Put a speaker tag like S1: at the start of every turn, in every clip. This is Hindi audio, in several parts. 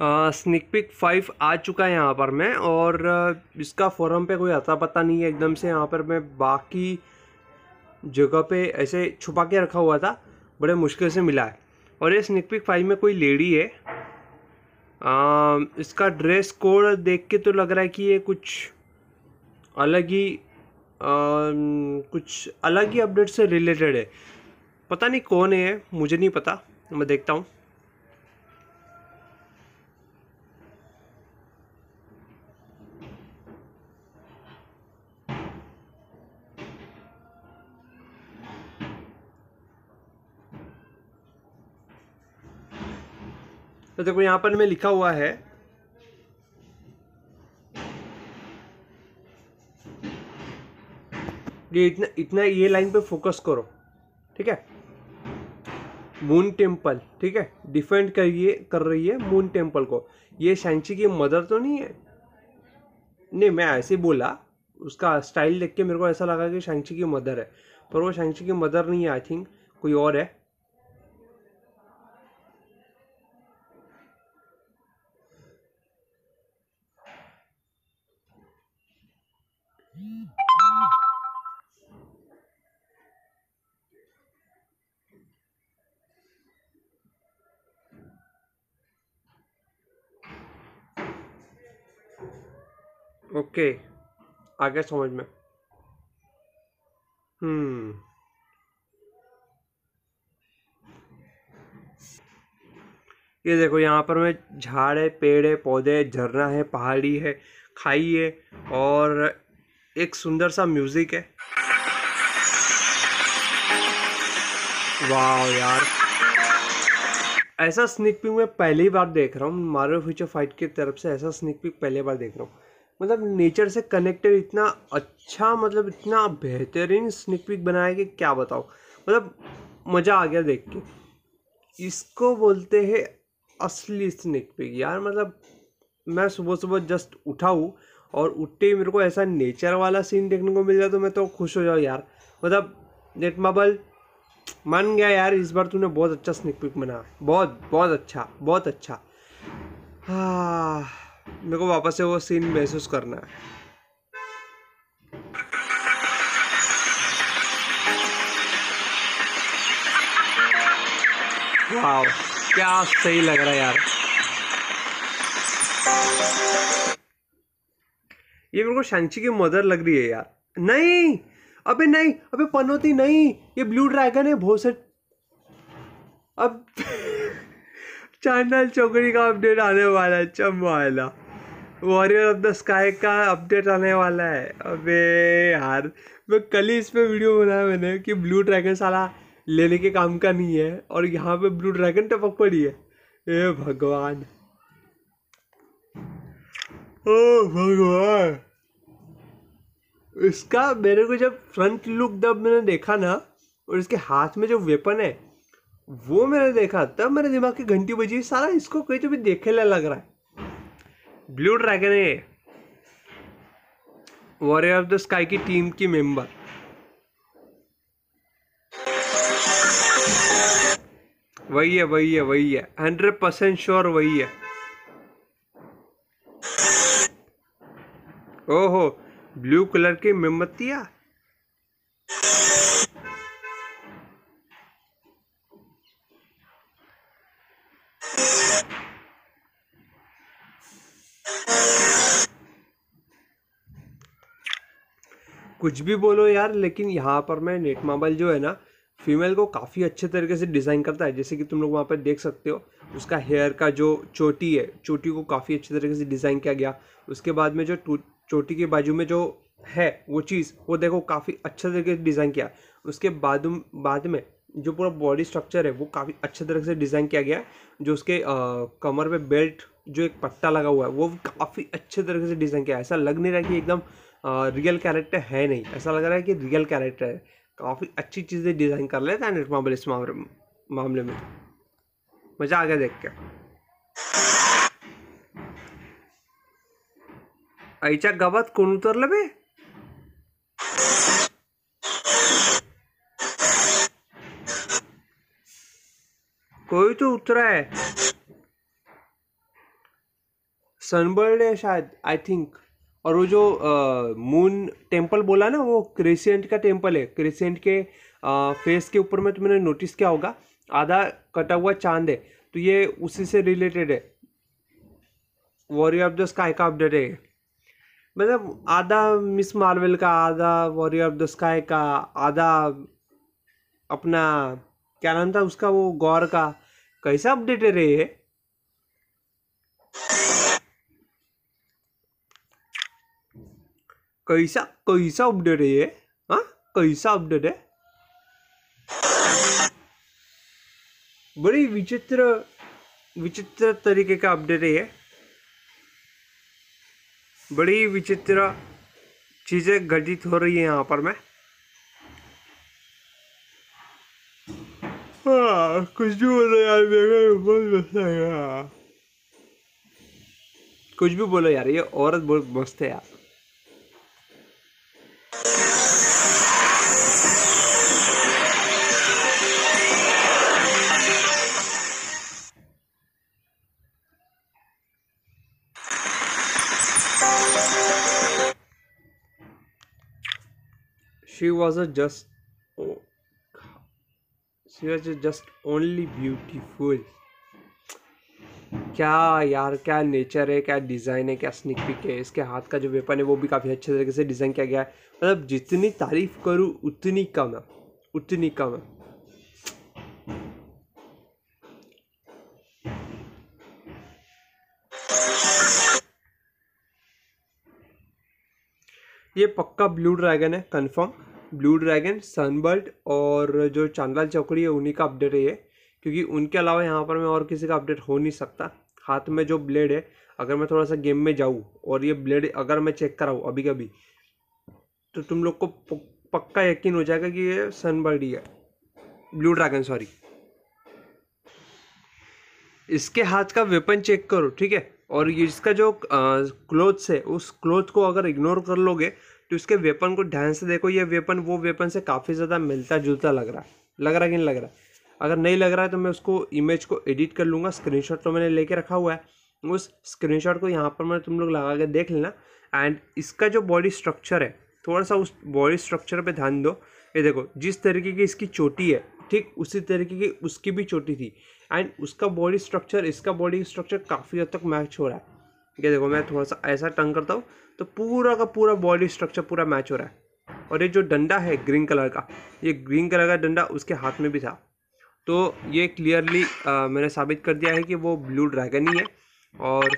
S1: स्निक पिक फाइव आ चुका है यहाँ पर मैं और इसका फोरम पे कोई अता पता नहीं है एकदम से यहाँ पर मैं बाकी जगह पे ऐसे छुपा के रखा हुआ था बड़े मुश्किल से मिला है और ये स्निक पिक फाइव में कोई लेडी है आ, इसका ड्रेस कोड देख के तो लग रहा है कि ये कुछ अलग ही कुछ अलग ही अपडेट से रिलेटेड है पता नहीं कौन है मुझे नहीं पता मैं देखता हूँ तो देखो यहां पर में लिखा हुआ है ये इतना इतना ये लाइन पे फोकस करो ठीक है मून टेम्पल ठीक है डिफेंड करिए कर रही है मून टेम्पल को ये शांची की मदर तो नहीं है नहीं मैं ऐसे बोला उसका स्टाइल देख के मेरे को ऐसा लगा कि शैंची की मदर है पर वो शैंची की मदर नहीं है आई थिंक कोई और है ओके आ गया समझ में हम्म ये देखो यहाँ पर मैं झाड़ है पेड़ है पौधे है झरना है पहाड़ी है खाई है और एक सुंदर सा म्यूज़िक है वाह यार ऐसा स्निक पिक मैं पहली बार देख रहा हूँ मारो फ्यूचर फाइट की तरफ से ऐसा स्निक पिक पहली बार देख रहा हूँ मतलब नेचर से कनेक्टेड इतना अच्छा मतलब इतना बेहतरीन स्निक पिक बनाया कि क्या बताओ मतलब मज़ा आ गया देख के इसको बोलते हैं असली स्निक पिक यार मतलब मैं सुबह सुबह जस्ट उठा हूँ और उठते ही मेरे को ऐसा नेचर वाला सीन देखने को मिल जाए तो मैं तो खुश हो जाऊँ यार मतलब नेट मबल मान गया यार इस बार तूने बहुत अच्छा स्निक पिक बना बहुत बहुत अच्छा बहुत अच्छा हाँ मेरे को वापस से वो सीन महसूस करना है क्या सही लग रहा है यार ये मेरे को शांची की मदर लग रही है यार नहीं अबे नहीं अबे पनौती नहीं ये ब्लू ड्रैगन है बहुत से अब चांदल चौकड़ी का अपडेट आने वाला है चम वाला वॉरियर ऑफ द स्काई का अपडेट आने वाला है अबे यार मैं कल ही इस पर वीडियो बनाया मैंने कि ब्लू ड्रैगन साला लेने के काम का नहीं है और यहाँ पे ब्लू ड्रैगन टपक पड़ी है ए भगवान ओ भगवान इसका मेरे को जब फ्रंट लुक जब मैंने देखा ना और इसके हाथ में जो वेपन है वो मैंने देखा तब मेरे दिमाग की घंटी बजी सारा इसको कहीं तो भी देखेला लग रहा है ब्लू ड्रैगन है वॉरियर ऑफ द स्काई की टीम की मेंबर वही है वही है वही है हंड्रेड परसेंट श्योर वही है ओहो ब्लू कलर की मेमबत्तिया कुछ भी बोलो यार लेकिन यहाँ पर मैं नेट मोबाइल जो है ना फीमेल को काफ़ी अच्छे तरीके से डिज़ाइन करता है जैसे कि तुम लोग वहाँ पर देख सकते हो उसका हेयर का जो चोटी है चोटी को काफ़ी अच्छे तरीके से डिज़ाइन किया गया उसके बाद में जो चोटी के बाजू में जो है वो चीज़ वो देखो काफ़ी अच्छे तरीके से डिज़ाइन किया उसके बाद बाद में जो पूरा बॉडी स्ट्रक्चर है वो काफ़ी अच्छे तरीके से डिज़ाइन किया गया जो उसके आ, कमर पे बेल्ट जो एक पट्टा लगा हुआ है वो काफ़ी अच्छे तरीके से डिज़ाइन किया है ऐसा लग नहीं रहा कि एकदम रियल कैरेक्टर है नहीं ऐसा लग रहा है कि रियल कैरेक्टर है काफ़ी अच्छी चीज़ें डिज़ाइन कर लेते हैं नेट इस मामले में मज़ा आ गया देख के आईचा गावत कोण उतरलं बे कोई तो उतरा है सनबर्ड है शायद आई थिंक और वो जो मून टेम्पल बोला ना वो क्रेसेंट का टेम्पल है क्रेसेंट के आ, फेस के ऊपर में तुमने तो नोटिस किया होगा आधा कटा हुआ चांद है तो ये उसी से रिलेटेड है वॉरियर ऑफ द स्काई का अपडेट है मतलब आधा मिस मार्वल का आधा वॉरियर ऑफ द स्काई का आधा अपना क्या नाम था उसका वो गौर का कैसा अपडेट है ये कैसा कैसा अपडेट है ये हाँ कैसा अपडेट है बड़ी विचित्र विचित्र तरीके का अपडेट है ये बड़ी विचित्र चीज़ें घटित हो रही है यहाँ पर मैं हाँ कुछ भी बोलो यार बहुत मस्त है कुछ भी बोलो यार ये औरत बहुत मस्त है यार she was a just oh, she was just only beautiful क्या यार क्या नेचर है क्या डिज़ाइन है क्या स्निक पिक है इसके हाथ का जो वेपन है वो भी काफ़ी अच्छे तरीके से डिज़ाइन किया गया है मतलब जितनी तारीफ़ करूँ उतनी कम है उतनी कम है ये पक्का ब्लू ड्रैगन है कंफर्म ब्लू ड्रैगन सनबर्ट और जो चांदलाल चौकड़ी है उन्हीं का अपडेट है ये क्योंकि उनके अलावा यहाँ पर मैं और किसी का अपडेट हो नहीं सकता हाथ में जो ब्लेड है अगर मैं थोड़ा सा गेम में जाऊँ और ये ब्लेड अगर मैं चेक कराऊँ अभी कभी तो तुम लोग को पक्का यकीन हो जाएगा कि ये सनबर्ड ही है ब्लू ड्रैगन सॉरी इसके हाथ का वेपन चेक करो ठीक है और ये इसका जो क्लोथ्स है उस क्लोथ को अगर इग्नोर कर लोगे तो इसके वेपन को ध्यान से देखो ये वेपन वो वेपन से काफ़ी ज़्यादा मिलता जुलता लग रहा है लग रहा कि नहीं लग रहा अगर नहीं लग रहा है तो मैं उसको इमेज को एडिट कर लूँगा स्क्रीनशॉट तो मैंने लेके रखा हुआ है उस स्क्रीनशॉट को यहाँ पर मैं तुम लोग लगा के देख लेना एंड इसका जो बॉडी स्ट्रक्चर है थोड़ा सा उस बॉडी स्ट्रक्चर पे ध्यान दो ये देखो जिस तरीके की इसकी चोटी है ठीक उसी तरीके की उसकी भी चोटी थी एंड उसका बॉडी स्ट्रक्चर इसका बॉडी स्ट्रक्चर काफ़ी हद तक मैच हो रहा है ये देखो मैं थोड़ा सा ऐसा टंग करता हूँ तो पूरा का पूरा बॉडी स्ट्रक्चर पूरा मैच हो रहा है और ये जो डंडा है ग्रीन कलर का ये ग्रीन कलर का डंडा उसके हाथ में भी था तो ये क्लियरली मैंने साबित कर दिया है कि वो ब्लू ड्रैगन ही है और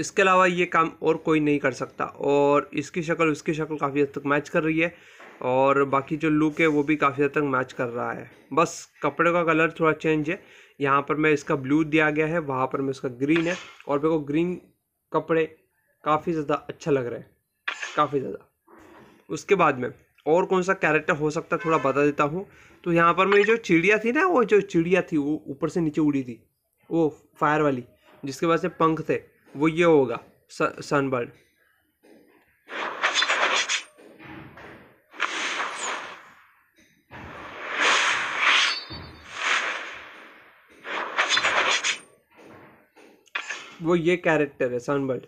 S1: इसके अलावा ये काम और कोई नहीं कर सकता और इसकी शक्ल उसकी शक्ल काफ़ी हद तक मैच कर रही है और बाकी जो लुक है वो भी काफ़ी हद तक मैच कर रहा है बस कपड़े का कलर थोड़ा चेंज है यहाँ पर मैं इसका ब्लू दिया गया है वहाँ पर मैं इसका ग्रीन है और मेरे को ग्रीन कपड़े काफ़ी ज़्यादा अच्छा लग रहा है काफ़ी ज़्यादा उसके बाद में और कौन सा कैरेक्टर हो सकता है थोड़ा बता देता हूँ तो यहाँ पर मेरी जो चिड़िया थी ना वो जो चिड़िया थी वो ऊपर से नीचे उड़ी थी वो फायर वाली जिसके पास से पंख थे वो ये होगा सनबर्ड वो ये कैरेक्टर है सनबर्ड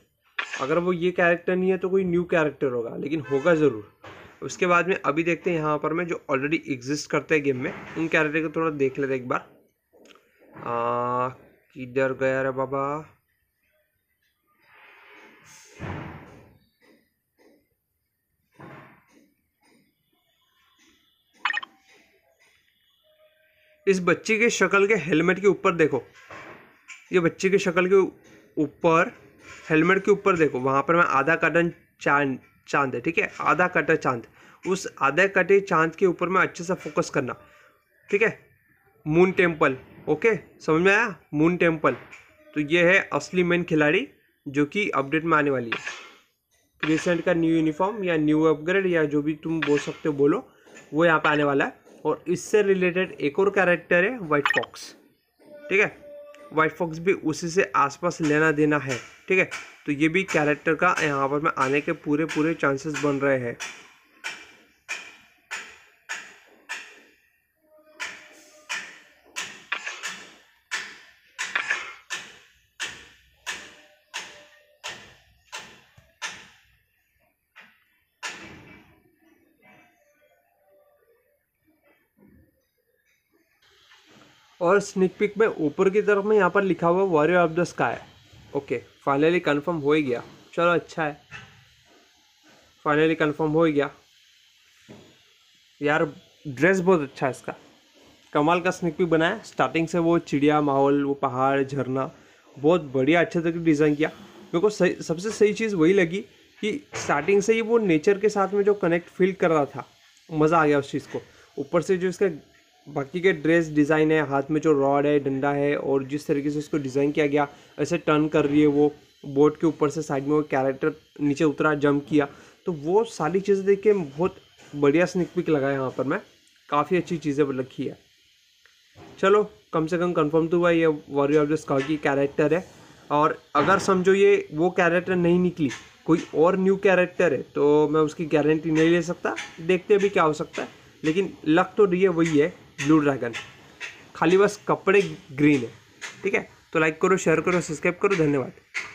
S1: अगर वो ये कैरेक्टर नहीं है तो कोई न्यू कैरेक्टर होगा लेकिन होगा ज़रूर उसके बाद में अभी देखते हैं यहाँ पर मैं जो ऑलरेडी एग्जिस्ट करते हैं गेम में उन कैरेक्टर को थोड़ा देख लेते एक बार किधर गया रे बाबा इस बच्चे के शक्ल के हेलमेट के ऊपर देखो ये बच्चे के शक्ल के ऊपर हेलमेट के ऊपर देखो वहाँ पर मैं आधा कटन चांद चांद है ठीक है आधा कटे चांद उस आधे कटे चांद के ऊपर मैं अच्छे से फोकस करना ठीक है मून टेम्पल ओके समझ में आया मून टेम्पल तो ये है असली मेन खिलाड़ी जो कि अपडेट में आने वाली है रिसेंट का न्यू यूनिफॉर्म या न्यू अपग्रेड या जो भी तुम बोल सकते हो बोलो वो यहाँ पे आने वाला है और इससे रिलेटेड एक और कैरेक्टर है वाइट फॉक्स ठीक है वाइट फॉक्स भी उसी से आसपास लेना देना है ठीक है तो ये भी कैरेक्टर का यहाँ पर में आने के पूरे पूरे चांसेस बन रहे हैं और स्निक पिक में ऊपर की तरफ में यहाँ पर लिखा हुआ warrior of the sky okay finally confirm हो ही गया चलो अच्छा है फाइनली कन्फर्म हो ही गया यार ड्रेस बहुत अच्छा है इसका कमाल का स्निक पिक बनाया स्टार्टिंग से वो चिड़िया माहौल वो पहाड़ झरना बहुत बढ़िया अच्छे तरीके डिज़ाइन किया मेरे को सही सबसे सही चीज़ वही लगी कि स्टार्टिंग से ही वो नेचर के साथ में जो कनेक्ट फील कर रहा था मज़ा आ गया उस चीज़ को ऊपर से जो इसका बाकी के ड्रेस डिज़ाइन है हाथ में जो रॉड है डंडा है और जिस तरीके से उसको डिज़ाइन किया गया ऐसे टर्न कर रही है वो बोर्ड के ऊपर से साइड में वो कैरेक्टर नीचे उतरा जंप किया तो वो सारी चीज़ें देख के बहुत बढ़िया स्निक पिक लगाया यहाँ पर मैं काफ़ी अच्छी चीज़ें रखी है चलो कम से कम कंफर्म तो हुआ ये warrior of the sky character है और अगर समझो ये वो कैरेक्टर नहीं निकली कोई और न्यू कैरेक्टर है तो मैं उसकी गारंटी नहीं ले सकता देखते भी क्या हो सकता है लेकिन लक तो रही है वही है ब्लू ड्रैगन खाली बस कपड़े ग्रीन है ठीक है तो लाइक करो शेयर करो सब्सक्राइब करो धन्यवाद